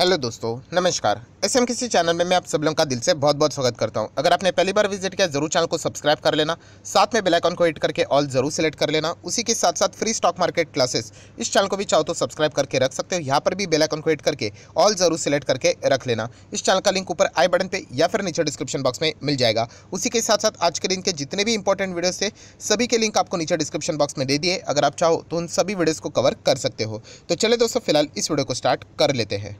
hello दोस्तों नमस्कार S M किसी चैनल में मैं आप सब लोगों का दिल से बहुत बहुत स्वागत करता हूं अगर आपने पहली बार विजिट किया जरूर चैनल को सब्सक्राइब कर लेना साथ में बेल आइकन को हिट करके ऑल जरूर सेलेक्ट कर लेना उसी के साथ साथ फ्री स्टॉक मार्केट क्लासेस इस चैनल को भी चाहो तो सब्सक्राइब करके रख सकते हो यहाँ पर भी बेल आइकन को हिट करके ऑल जरूर सेलेक्ट करके रख लेना इस चैनल का लिंक ऊपर आई बटन पर या फिर नीचे डिस्क्रिप्शन बॉक्स में मिल जाएगा उसी के साथ साथ आज के दिन के जितने भी इंपॉर्टेंट वीडियोज थे सभी के लिंक आपको नीचे डिस्क्रिप्शन बॉक्स में दे दिए अगर आप चाहो तो उन सभी वीडियोज़ को कवर कर सकते हो तो चले दोस्तों फिलहाल इस वीडियो को स्टार्ट कर लेते हैं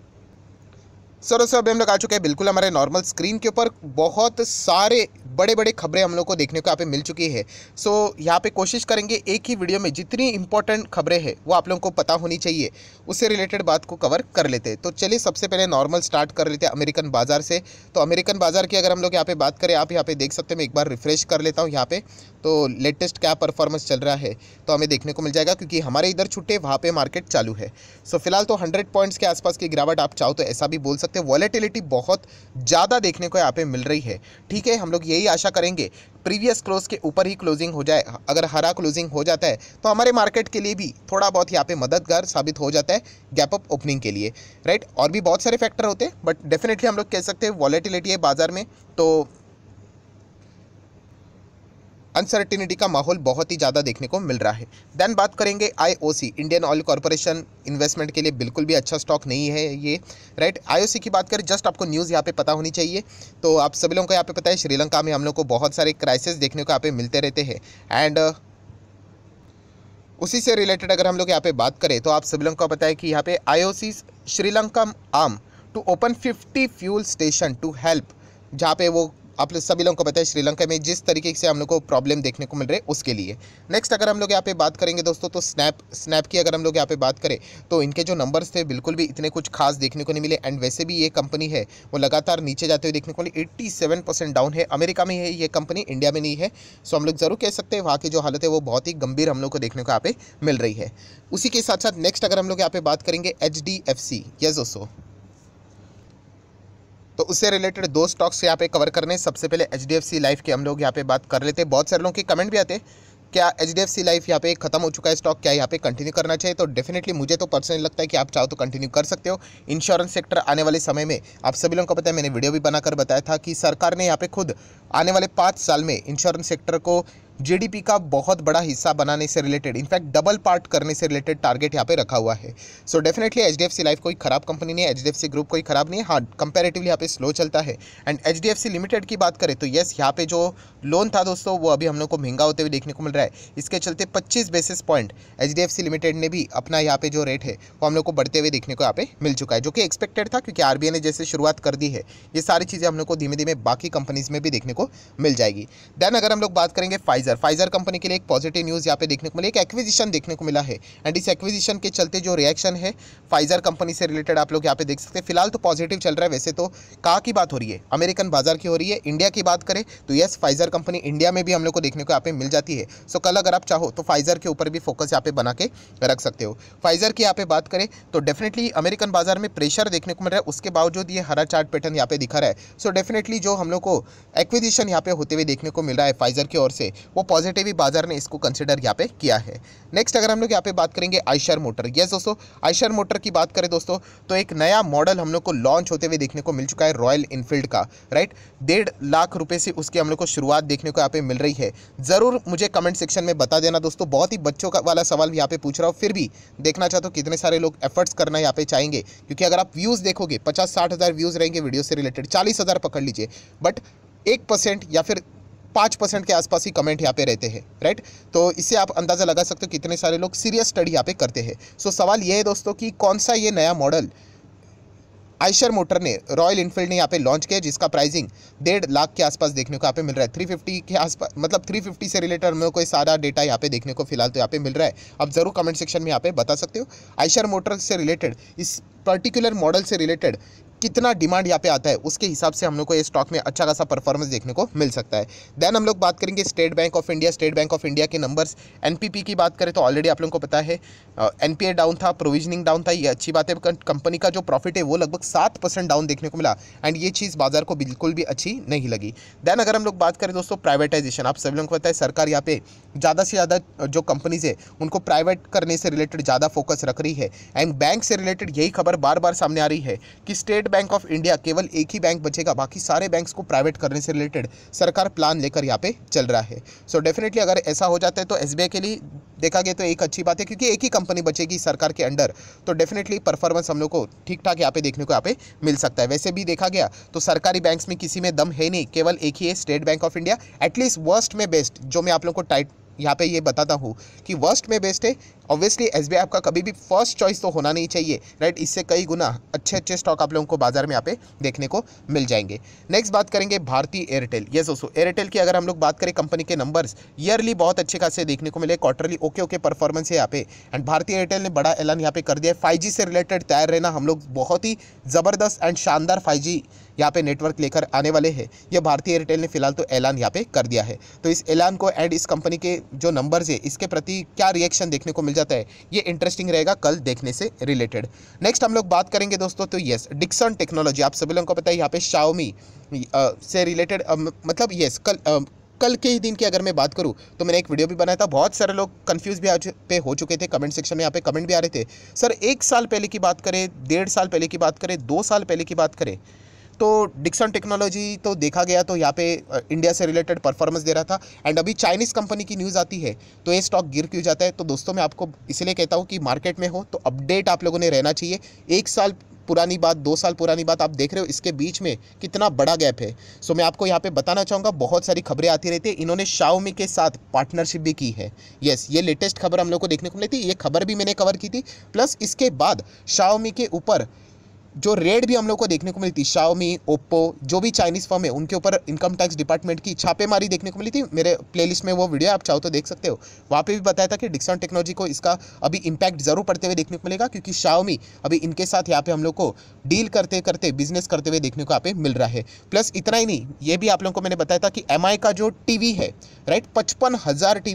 सर सर अभी हम लोग आ चुके हैं बिल्कुल हमारे नॉर्मल स्क्रीन के ऊपर बहुत सारे बड़े बड़े खबरें हम लोग को देखने को यहाँ पे मिल चुकी है सो so, यहाँ पे कोशिश करेंगे एक ही वीडियो में जितनी इंपॉर्टेंट खबरें हैं वो आप लोगों को पता होनी चाहिए उससे रिलेटेड बात को कवर कर लेते हैं तो चलिए सबसे पहले नॉर्मल स्टार्ट कर लेते हैं अमेरिकन बाज़ार से तो अमेरिकन बाज़ार की अगर हम लोग यहाँ पर बात करें आप यहाँ पर देख सकते हैं मैं एक बार रिफ्रेश कर लेता हूँ यहाँ पर तो लेटेस्ट क्या परफॉर्मेंस चल रहा है तो हमें देखने को मिल जाएगा क्योंकि हमारे इधर छुट्टे वहाँ पर मार्केट चालू है सो फिलहाल तो हंड्रेड पॉइंट्स के आसपास की गिरावट आप चाहो तो ऐसा भी बोल सकते सकते हैं वॉलेटिलिटी बहुत ज़्यादा देखने को यहाँ पे मिल रही है ठीक है हम लोग यही आशा करेंगे प्रीवियस क्लोज के ऊपर ही क्लोजिंग हो जाए अगर हरा क्लोजिंग हो जाता है तो हमारे मार्केट के लिए भी थोड़ा बहुत यहाँ पे मददगार साबित हो जाता है गैप अप ओपनिंग के लिए राइट और भी बहुत सारे फैक्टर होते हैं बट डेफिनेटली हम लोग कह सकते हैं वॉलेटिलिटी है बाज़ार में तो अनसर्टिनिटी का माहौल बहुत ही ज़्यादा देखने को मिल रहा है देन बात करेंगे IOC Indian oil corporation investment के लिए बिल्कुल भी अच्छा स्टॉक नहीं है ये राइट आईओसी की बात करें जस्ट आपको न्यूज़ यहाँ पे पता होनी चाहिए तो आप सभी लोगों को यहाँ पे पता है श्रीलंका में हम लोग को बहुत सारे क्राइसिस देखने को यहाँ पे मिलते रहते हैं एंड उसी से रिलेटेड अगर हम लोग यहाँ पे बात करें तो आप सभी लोगों को पता है कि यहाँ पे I Sri Lanka aim to open 50 fuel station to help जहाँ पे वो आप सभी लोगों को पता है श्रीलंका में जिस तरीके से हम लोग को प्रॉब्लम देखने को मिल रही है उसके लिए नेक्स्ट अगर हम लोग यहाँ पे बात करेंगे दोस्तों तो स्नैप स्नैप की अगर हम लोग यहाँ पे बात करें तो इनके जो नंबर्स थे बिल्कुल भी इतने कुछ खास देखने को नहीं मिले एंड वैसे भी ये कंपनी है वो लगातार नीचे जाते हुए देखने को मिले एट्टी डाउन है अमेरिका में है ये कंपनी इंडिया में नहीं है सो हम लोग ज़रूर कह सकते हैं वहाँ की जो हालत है वो बहुत ही गंभीर हम लोग को देखने को यहाँ पे मिल रही है उसी के साथ साथ नेक्स्ट अगर हम लोग यहाँ पे बात करेंगे H D F C yes दोस्तों तो उससे रिलेटेड दो स्टॉक्स यहाँ पे कवर करने सबसे पहले एच डी लाइफ की हम लोग यहाँ पे बात कर लेते हैं बहुत सारे लोगों के कमेंट भी आते हैं क्या एच डी लाइफ यहाँ पे खत्म हो चुका है स्टॉक क्या यहाँ पे कंटिन्यू करना चाहिए तो डेफिनेटली मुझे तो पर्सनली लगता है कि आप चाहो तो कंटिन्यू कर सकते हो इंश्योरेंस सेक्टर आने वाले समय में आप सभी लोगों को पता है मैंने वीडियो भी बनाकर बताया था कि सरकार ने यहाँ पे खुद आने वाले पाँच साल में इंश्योरेंस सेक्टर को जीडीपी का बहुत बड़ा हिस्सा बनाने से रिलेटेड इनफैक्ट डबल पार्ट करने से रिलेटेड टारगेट यहाँ पे रखा हुआ है सो डेफिनेटली एच लाइफ कोई खराब कंपनी नहीं है एच ग्रुप कोई खराब नहीं है हाँ कंपेरेटिवली यहाँ पे स्लो चलता है एंड एच लिमिटेड की बात करें तो येस यहाँ पे जो लोन था दोस्तों वो अभी हम लोग को महंगा होते हुए देखने को मिल रहा है इसके चलते पच्चीस बेसिस पॉइंट एच लिमिटेड ने भी अपना यहाँ पे जो रेट है वो हम लोग को बढ़ते हुए देखने को यहाँ पे मिल चुका है जो कि एक्सपेक्टेड था क्योंकि आर ने जैसे शुरुआत कर दी है ये सारी चीज़ें हम लोग को धीमे धीमे बाकी कंपनीज में भी देखने को मिल जाएगी देन अगर हम लोग बात करेंगे फाइजर फाइजर फाइजर कंपनी के लिए एक पॉजिटिव न्यूज़ यहाँ पे देखने को मिली एक एक्विजिशन देखने को मिला है एंड इस एक्विजिशन के चलते जो रिएक्शन है फाइजर कंपनी से रिलेटेड आप लोग यहाँ पे देख सकते हैं फिलहाल तो पॉजिटिव चल रहा है वैसे तो कहाँ की बात हो रही है अमेरिकन बाजार की हो रही है इंडिया की बात करें तो येस फाइजर कंपनी इंडिया में भी हम लोग को देखने को यहाँ पे मिल जाती है सो कल अगर आप चाहो तो फाइजर के ऊपर भी फोकस यहाँ पे बना के रख सकते हो फाइजर की यहाँ पे बात करें तो डेफिनेटली अमेरिकन बाजार में प्रेशर देखने को मिल रहा है उसके बावजूद ये हरा चार्ट पैटर्न यहाँ पे दिखा रहा है सो डेफिनेटली जो हम लोग को एक्विजिशन यहाँ पे होते हुए देखने को मिल रहा है फाइजर की ओर से वो पॉजिटिव ही बाजार ने इसको कंसिडर यहाँ पे किया है नेक्स्ट अगर हम लोग यहाँ पे बात करेंगे आयशर मोटर यस दोस्तों आयशर मोटर की बात करें दोस्तों तो एक नया मॉडल हम लोग को लॉन्च होते हुए देखने को मिल चुका है रॉयल इनफील्ड का राइट डेढ़ लाख रुपये से उसकी हम लोग को शुरुआत देखने को यहाँ पे मिल रही है ज़रूर मुझे कमेंट सेक्शन में बता देना दोस्तों बहुत ही बच्चों का वाला सवाल यहाँ पे पूछ रहा हूँ फिर भी देखना चाहता हूँ कितने सारे लोग एफर्ट्स करना यहाँ पे चाहेंगे क्योंकि अगर आप व्यूज़ देखोगे पचास साठ हज़ार व्यूज़ रहेंगे वीडियो से रिलेटेड चालीस हज़ार पकड़ लीजिए बट एक परसेंट या फिर पाँच परसेंट के आसपास ही कमेंट यहाँ पे रहते हैं राइट तो इससे आप अंदाज़ा लगा सकते हो कितने सारे लोग सीरियस स्टडी यहाँ पे करते हैं सो सवाल ये है दोस्तों कि कौन सा ये नया मॉडल आइशर मोटर ने रॉयल इनफील्ड ने यहाँ पे लॉन्च किया जिसका प्राइसिंग डेढ़ लाख के आसपास देखने को यहाँ पे मिल रहा है 350 के आसपास मतलब 350 से रिलेटेड हमें कोई सारा डेटा यहाँ पे देखने को फिलहाल तो यहाँ पे मिल रहा है आप ज़रूर कमेंट सेक्शन में यहाँ पे बता सकते हो आइशर मोटर से रिलेटेड इस पर्टिकुलर मॉडल से रिलेटेड कितना डिमांड यहाँ पे आता है उसके हिसाब से हम लोग को ये स्टॉक में अच्छा खासा परफॉर्मेंस देखने को मिल सकता है देन हम लोग बात करेंगे State Bank of India State Bank of India के नंबर्स एनपीपी की बात करें तो ऑलरेडी आप लोगों को पता है एनपीए डाउन था प्रोविजनिंग डाउन था ये अच्छी बात है कंपनी का जो प्रॉफिट है वो लगभग सात परसेंट डाउन देखने को मिला एंड ये चीज़ बाजार को बिल्कुल भी अच्छी नहीं लगी देन अगर हम लोग बात करें दोस्तों प्राइवेटाइजेशन आप सभी लोगों को पता है सरकार यहाँ पे ज़्यादा से ज़्यादा जो कंपनीज है उनको प्राइवेट करने से रिलेटेड ज़्यादा फोकस रख रही है एंड बैंक से रिलेटेड यही खबर बार बार सामने आ रही है कि State State Bank of India केवल एक ही बैंक बचेगा बाकी सारे बैंक्स को प्राइवेट करने से रिलेटेड सरकार प्लान लेकर यहाँ पे चल रहा है सो so डेफिनेटली अगर ऐसा हो जाता है तो एस के लिए देखा गया तो एक अच्छी बात है क्योंकि एक ही कंपनी बचेगी सरकार के अंडर तो डेफिनेटली परफॉर्मेंस हम लोग को ठीक ठाक यहाँ पे देखने को यहाँ पे मिल सकता है वैसे भी देखा गया तो सरकारी बैंक्स में किसी में दम है नहीं केवल एक ही है State Bank of India at least worst में बेस्ट जो मैं आप लोग को टाइट यहाँ पे ये बताता हूँ कि वर्स्ट में बेस्ट है ऑब्वियसली एस आपका कभी भी फर्स्ट चॉइस तो होना नहीं चाहिए राइट इससे कई गुना अच्छे अच्छे स्टॉक आप लोगों को बाजार में यहाँ पे देखने को मिल जाएंगे नेक्स्ट बात करेंगे भारतीय एयरटेल ये दोस्तों एयरटेल की अगर हम लोग बात करें कंपनी के नंबर्स ईयरली बहुत अच्छे खासे देखने को मिले क्वार्टरली ओके ओके परफॉर्मेंस है यहाँ पे एंड भारतीय एयरटेल ने बड़ा ऐलान यहाँ पे कर दिया है फाइव से रिलेटेड तैयार रहना हम लोग बहुत ही ज़बरदस्त एंड शानदार फाइव यहाँ पे नेटवर्क लेकर आने वाले हैं यह भारतीय एयरटेल ने फिलहाल तो ऐलान यहाँ पे कर दिया है तो इस ऐलान को एंड इस कंपनी के जो नंबर्स है इसके प्रति क्या रिएक्शन देखने को मिल जाता है ये इंटरेस्टिंग रहेगा कल देखने से रिलेटेड नेक्स्ट हम लोग बात करेंगे दोस्तों तो येस डिक्सन टेक्नोलॉजी आप सभी लोगों को पता है यहाँ पे शाओमी से रिलेटेड मतलब येस कल कल के ही दिन की अगर मैं बात करूँ तो मैंने एक वीडियो भी बनाया था बहुत सारे लोग कंफ्यूज भी आज पे हो चुके थे कमेंट सेक्शन में यहाँ पे कमेंट भी आ रहे थे सर एक साल पहले की बात करें डेढ़ साल पहले की बात करें दो साल पहले की बात करें तो डिक्सन टेक्नोलॉजी तो देखा गया तो यहाँ पे इंडिया से रिलेटेड परफॉर्मेंस दे रहा था एंड अभी चाइनीज़ कंपनी की न्यूज़ आती है तो ये स्टॉक गिर क्यों जाता है तो दोस्तों मैं आपको इसलिए कहता हूँ कि मार्केट में हो तो अपडेट आप लोगों ने रहना चाहिए एक साल पुरानी बात दो साल पुरानी बात आप देख रहे हो इसके बीच में कितना बड़ा गैप है सो मैं आपको यहाँ पे बताना चाहूँगा बहुत सारी खबरें आती रहती है इन्होंने शाओमी के साथ पार्टनरशिप भी की है यस ये लेटेस्ट खबर हम लोग को देखने को मिली थी ये खबर भी मैंने कवर की थी प्लस इसके बाद शाओमी के ऊपर जो रेड भी हम लोग को देखने को मिली थी शाओमी ओप्पो जो भी चाइनीज़ फर्म है उनके ऊपर इनकम टैक्स डिपार्टमेंट की छापेमारी देखने को मिली थी मेरे प्लेलिस्ट में वो वीडियो आप चाहो तो देख सकते हो वहाँ पे भी बताया था कि डिक्सॉन टेक्नोलॉजी को इसका अभी इम्पैक्ट ज़रूर पड़ते हुए देखने को मिलेगा क्योंकि शाओमी अभी इनके साथ यहाँ पे हम लोग को डील करते करते बिजनेस करते हुए देखने को यहाँ पे मिल रहा है प्लस इतना ही नहीं ये भी आप लोगों को मैंने बताया था कि एम का जो टी है राइट पचपन हज़ार टी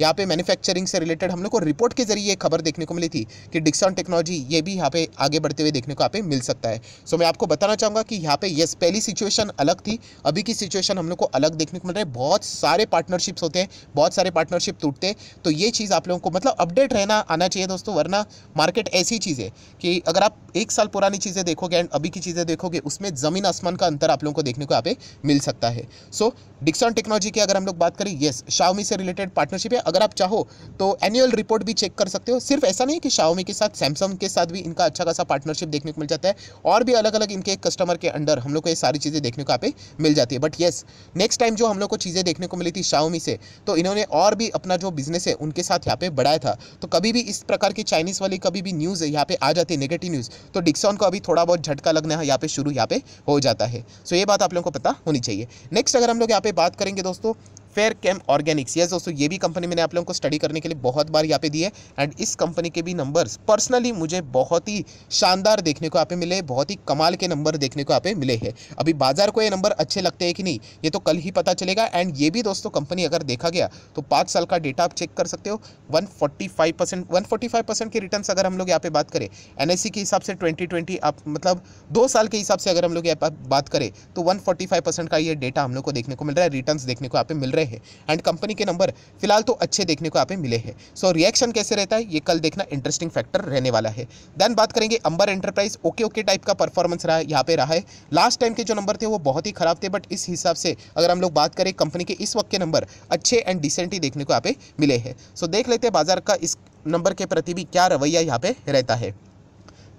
यहाँ पे मैन्युफैक्चरिंग से रिलेटेड हम लोग को रिपोर्ट के जरिए खबर देखने को मिली थी कि डिक्सॉन टेक्नोलॉजी ये भी यहाँ पे आगे बढ़ते हुए देखने को यहाँ पे मिल सकता है सो मैं आपको बताना चाहूँगा कि यहाँ पे यस पहली सिचुएशन अलग थी अभी की सिचुएशन हम लोग को अलग देखने को मिल रहा है बहुत सारे पार्टनरशिप्स होते हैं बहुत सारे पार्टनरशिप टूटते हैं तो ये चीज़ आप लोगों को मतलब अपडेट रहना आना चाहिए दोस्तों वरना मार्केट ऐसी चीज़ है कि अगर आप एक साल पुरानी चीज़ें देखोगे एंड अभी की चीज़ें देखोगे उसमें ज़मीन आसमान का अंतर आप लोगों को देखने को यहाँ पे मिल सकता है सो डिक्सॉन टेक्नोलॉजी की अगर हम लोग बात करें येस शाओमी से रिलेटेड पार्टनरशिप है अगर आप चाहो तो एनुअल रिपोर्ट भी चेक कर सकते हो सिर्फ ऐसा नहीं कि शाओमी के साथ सैमसंग के साथ भी इनका अच्छा खासा पार्टनरशिप देखने को मिल जाता है जाता है और भी अलग अलग इनके कस्टमर के अंडर हम लोग को ये सारी चीज़ें देखने को यहाँ पे मिल जाती है बट येस नेक्स्ट टाइम जो हम लोग को चीज़ें देखने को मिली थी शाओमी से तो इन्होंने और भी अपना जो बिजनेस है उनके साथ यहाँ पे बढ़ाया था तो कभी भी इस प्रकार की चाइनीज़ वाली कभी भी न्यूज़ यहाँ पे आ जाती है नेगेटिव न्यूज़ तो डिक्सॉन को अभी थोड़ा बहुत झटका लगना है यहाँ पे शुरू यहाँ पे हो जाता है सो so ये बात आप लोगों को पता होनी चाहिए नेक्स्ट अगर हम लोग यहाँ पे बात करेंगे दोस्तों फेयर कैम ऑर्गेनिक्स ये दोस्तों ये भी कंपनी मैंने आप लोगों को स्टडी करने के लिए बहुत बार यहाँ पे दी है एंड इस कंपनी के भी नंबर्स पर्सनली मुझे बहुत ही शानदार देखने को यहाँ पे मिले बहुत ही कमाल के नंबर देखने को यहाँ पे मिले हैं अभी बाजार को ये नंबर अच्छे लगते हैं कि नहीं ये तो कल ही पता चलेगा एंड ये भी दोस्तों कंपनी अगर देखा गया तो पाँच साल का डेटा आप चेक कर सकते हो one forty five percent one forty five percent के रिटर्न अगर हम लोग यहाँ पे बात करें एन के हिसाब से ट्वेंटी ट्वेंटी आप मतलब दो साल के हिसाब से अगर हम लोग यहाँ पर बात करें तो वन फोर्टी फाइव परसेंट का ये डेटा हम लोग को देखने को मिल रहा है रिटर्न देखने को यहाँ पे मिल रहे हैं गए हैं एंड कंपनी के नंबर फिलहाल तो अच्छे देखने को यहाँ पे मिले हैं सो रिएक्शन कैसे रहता है ये कल देखना इंटरेस्टिंग फैक्टर रहने वाला है देन बात करेंगे Amber enterprise okay okay type का परफॉर्मेंस रहा है यहाँ पे रहा है लास्ट टाइम के जो नंबर थे वो बहुत ही खराब थे बट इस हिसाब से अगर हम लोग बात करें कंपनी के इस वक्त के नंबर अच्छे एंड डिसेंट ही देखने को यहाँ पे मिले हैं सो देख लेते हैं बाजार का इस नंबर के प्रति भी क्या रवैया यहाँ पे रहता है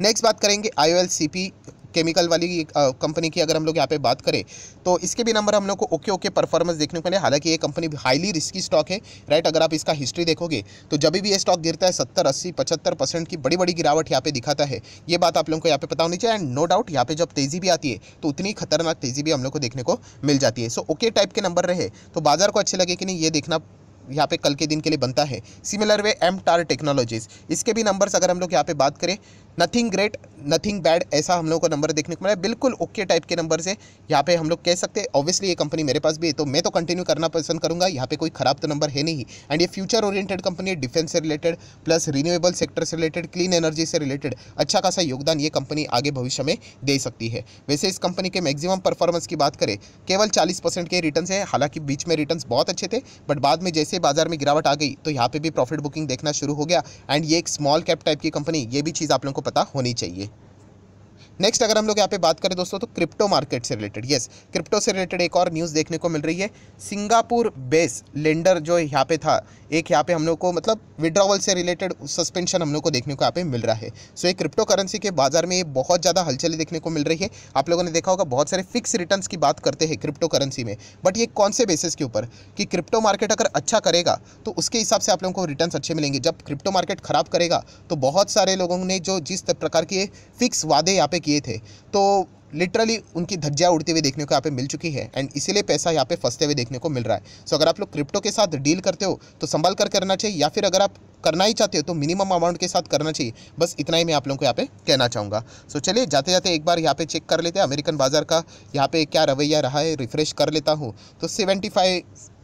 नेक्स्ट बात करेंगे आई ओ केमिकल वाली कंपनी की अगर हम लोग यहाँ पे बात करें तो इसके भी नंबर हम लोग को ओके ओके परफॉर्मेंस देखने को मिले हालांकि ये कंपनी हाईली रिस्की स्टॉक है राइट अगर आप इसका हिस्ट्री देखोगे तो जब भी ये स्टॉक गिरता है सत्तर अस्सी पचहत्तर परसेंट की बड़ी बड़ी गिरावट यहाँ पे दिखाता है ये बात आप लोगों को यहाँ पे पता होनी चाहिए एंड नो डाउट यहाँ पे जब तेज़ी भी आती है तो उतनी खतरनाक तेज़ी भी हम लोग को देखने को मिल जाती है सो ओके टाइप के नंबर रहे तो बाजार को अच्छे लगे कि नहीं ये देखना यहाँ पे कल के दिन के लिए बनता है similar way M TAR technologies इसके भी नंबर्स अगर हम लोग यहाँ पे बात करें नथिंग ग्रेट नथिंग बैड ऐसा हम लोग को नंबर देखने को मिला बिल्कुल ओके टाइप के नंबर से यहाँ पे हम लोग कह सकते हैं ऑब्वियसली ये कंपनी मेरे पास भी है तो मैं तो कंटिन्यू करना पसंद करूँगा यहाँ पे कोई ख़राब तो नंबर है नहीं एंड ये फ्यूचर ओरिएटेड कंपनी है डिफेंस से रिलेटेड प्लस रिन्यूएबल सेक्टर से रिलेटेड क्लीन एनर्जी से रिलेटेड अच्छा खासा योगदान ये कंपनी आगे भविष्य में दे सकती है वैसे इस कंपनी के मैक्सिमम परफॉर्मेंस की बात करें केवल चालीस के रिटर्न है हालांकि बीच में रिटर्न बहुत अच्छे थे बट बाद में जैसे से बाजार में गिरावट आ गई तो यहाँ पे भी प्रॉफिट बुकिंग देखना शुरू हो गया एंड ये एक स्मॉल कैप टाइप की कंपनी ये भी चीज़ आप लोगों को पता होनी चाहिए नेक्स्ट अगर हम लोग यहाँ पे बात करें दोस्तों तो क्रिप्टो मार्केट से रिलेटेड यस क्रिप्टो से रिलेटेड एक और न्यूज़ देखने को मिल रही है सिंगापुर बेस लेंडर जो यहाँ पे था एक यहाँ पे हम लोग को मतलब विड्रॉवल से रिलेटेड सस्पेंशन हम लोग को देखने को यहाँ पे मिल रहा है सो ये क्रिप्टो करेंसी के बाजार में बहुत ज़्यादा हलचल देखने को मिल रही है आप लोगों ने देखा होगा बहुत सारे फिक्स रिटर्न की बात करते हैं क्रिप्टो करेंसी में बट ये कौन से बेसिस के ऊपर कि क्रिप्टो मार्केट अगर अच्छा करेगा तो उसके हिसाब से आप लोगों को रिटर्न अच्छे मिलेंगे जब क्रिप्टो मार्केट खराब करेगा तो बहुत सारे लोगों ने जो जिस प्रकार के फिक्स वादे यहाँ पे किए थे तो लिटरली उनकी धज्जियाँ उड़ती हुई देखने को यहाँ पे मिल चुकी है एंड इसीलिए पैसा यहाँ पे फंसते हुए देखने को मिल रहा है सो so, अगर आप लोग क्रिप्टो के साथ डील करते हो तो संभाल कर करना चाहिए या फिर अगर आप करना ही चाहते हो तो मिनिमम अमाउंट के साथ करना चाहिए बस इतना ही मैं आप लोगों को यहाँ पे कहना चाहूँगा सो so, चलिए जाते जाते एक बार यहाँ पे चेक कर लेते हैं अमेरिकन बाज़ार का यहाँ पे क्या रवैया रहा है रिफ्रेश कर लेता हूँ तो सेवेंटी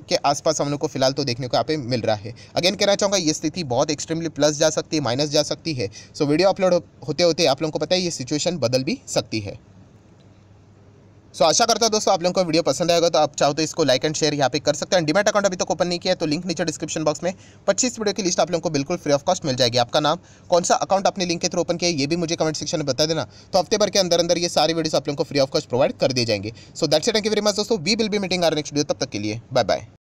के आसपास हम लोग को फिलहाल तो देखने को यहाँ पे मिल रहा है अगेन कहना चाहूँगा ये स्थिति बहुत एक्सट्रीमली प्लस जा सकती है माइनस जा सकती है सो so, वीडियो अपलोड होते होते आप लोगों को पता है ये सिचुएशन बदल भी सकती है सो so, आशा करता हूँ दोस्तों आप लोगों को वीडियो पसंद आएगा तो आप चाहो तो इसको लाइक एंड शेयर यहाँ पे कर सकते हैं डिमेट अकाउंट अभी तक तो ओपन नहीं किया है तो लिंक नीचे डिस्क्रिप्शन बॉक्स में 25 वीडियो की लिस्ट आप लोगों को बिल्कुल फ्री ऑफ कॉस्ट मिल जाएगी आपका नाम कौन सा अकाउंट आपने लिंक के थ्रू ओपन किया ये भी मुझे कमेंट सेक्शन में बता देना तो हफ्ते भर के अंदर अंदर ये सारी वीडियो आप लोगों को फ्री ऑफ कॉस्ट प्रोवाइड कर दिए जाएंगे so that's thank you very much दोस्तों we will be meeting our next video तब तक के लिए बाय बाय